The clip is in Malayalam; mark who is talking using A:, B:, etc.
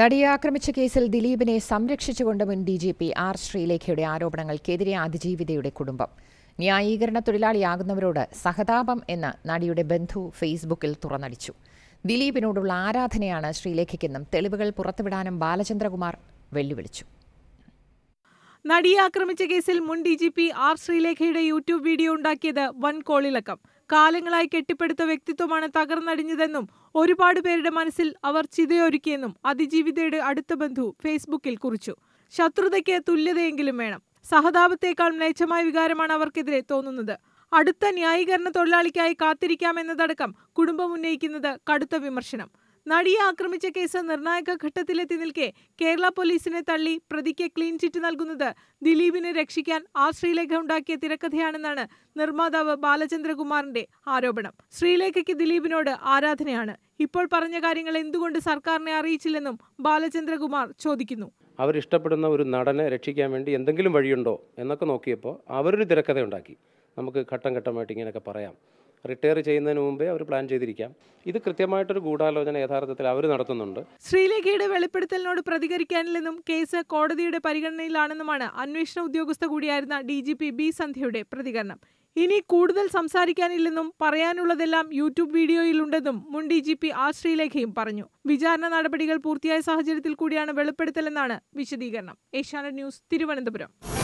A: നടിയെ ആക്രമിച്ച കേസിൽ ദിലീപിനെ സംരക്ഷിച്ചുകൊണ്ട് മുൻ ഡി ജി പി ആർ ശ്രീലേഖയുടെ ആരോപണങ്ങൾക്കെതിരെ അതിജീവിതയുടെ കുടുംബം ന്യായീകരണ തൊഴിലാളിയാകുന്നവരോട് സഹതാപം എന്ന് നടിയുടെ ബന്ധു ഫേസ്ബുക്കിൽ തുറന്നടിച്ചു ദിലീപിനോടുള്ള ആരാധനയാണ് ശ്രീലേഖയ്ക്കെന്നും തെളിവുകൾ പുറത്തുവിടാനും ബാലചന്ദ്രകുമാർ വെല്ലുവിളിച്ചു
B: നടിയെ ആക്രമിച്ച കേസിൽ മുൻ ഡി ജി പി ആർ ശ്രീലേഖയുടെ യൂട്യൂബ് വീഡിയോ ഉണ്ടാക്കിയത് വൻ കോളിളക്കം കാലങ്ങളായി കെട്ടിപ്പടുത്ത വ്യക്തിത്വമാണ് തകർന്നടിഞ്ഞതെന്നും ഒരുപാട് പേരുടെ മനസ്സിൽ അവർ ചിതയൊരുക്കിയെന്നും അതിജീവിതയുടെ അടുത്ത ബന്ധു ഫേസ്ബുക്കിൽ കുറിച്ചു ശത്രുതയ്ക്ക് തുല്യതയെങ്കിലും വേണം സഹതാപത്തേക്കാൾ മ്ലേച്ഛമായ വികാരമാണ് അവർക്കെതിരെ തോന്നുന്നത് അടുത്ത ന്യായീകരണ തൊഴിലാളിക്കായി കാത്തിരിക്കാമെന്നതടക്കം കുടുംബം ഉന്നയിക്കുന്നത് കടുത്ത വിമർശനം നടിയെ ആക്രമിച്ച കേസ് നിർണായക ഘട്ടത്തിലെത്തി നിൽക്കെ കേരള പോലീസിനെ തള്ളി പ്രതിക്ക് ക്ലീൻ ചിറ്റ് നൽകുന്നത് ദിലീപിനെ രക്ഷിക്കാൻ ആ ശ്രീലേഖ ഉണ്ടാക്കിയ തിരക്കഥയാണെന്നാണ് നിർമ്മാതാവ് ബാലചന്ദ്രകുമാറിന്റെ ആരോപണം ശ്രീലേഖയ്ക്ക് ദിലീപിനോട് ആരാധനയാണ് ഇപ്പോൾ പറഞ്ഞ കാര്യങ്ങൾ എന്തുകൊണ്ട് സർക്കാരിനെ അറിയിച്ചില്ലെന്നും ബാലചന്ദ്രകുമാർ ചോദിക്കുന്നു
C: അവരിഷ്ടപ്പെടുന്ന ഒരു നടനെ രക്ഷിക്കാൻ വേണ്ടി എന്തെങ്കിലും വഴിയുണ്ടോ എന്നൊക്കെ നോക്കിയപ്പോൾ അവരൊരു തിരക്കഥ ഉണ്ടാക്കി നമുക്ക് ഘട്ടം ഘട്ടമായിട്ട് ഇങ്ങനെയൊക്കെ പറയാം റിട്ടയർ ചെയ്യുന്നതിന് മുമ്പേ അവർ പ്ലാൻ ചെയ്തിരിക്കാം ഇത് കൃത്യമായിട്ടൊരു ഗൂഢാലോചന യഥാർത്ഥത്തിൽ അവർ നടത്തുന്നുണ്ട്
B: ശ്രീലേഖയുടെ വെളിപ്പെടുത്തലിനോട് പ്രതികരിക്കാനില്ലെന്നും കേസ് കോടതിയുടെ പരിഗണനയിലാണെന്നുമാണ് അന്വേഷണ ഉദ്യോഗസ്ഥ കൂടിയായിരുന്ന ഡി ജി പി ബി സന്ധ്യയുടെ പ്രതികരണം ഇനി കൂടുതൽ സംസാരിക്കാനില്ലെന്നും പറയാനുള്ളതെല്ലാം യൂട്യൂബ് വീഡിയോയിലുണ്ടെന്നും മുൻ ഡി ജി പി ആർ ശ്രീലേഖയും പറഞ്ഞു വിചാരണ നടപടികൾ പൂർത്തിയായ സാഹചര്യത്തിൽ കൂടിയാണ് വെളിപ്പെടുത്തലെന്നാണ് വിശദീകരണം ഏഷ്യാനെറ്റ് ന്യൂസ് തിരുവനന്തപുരം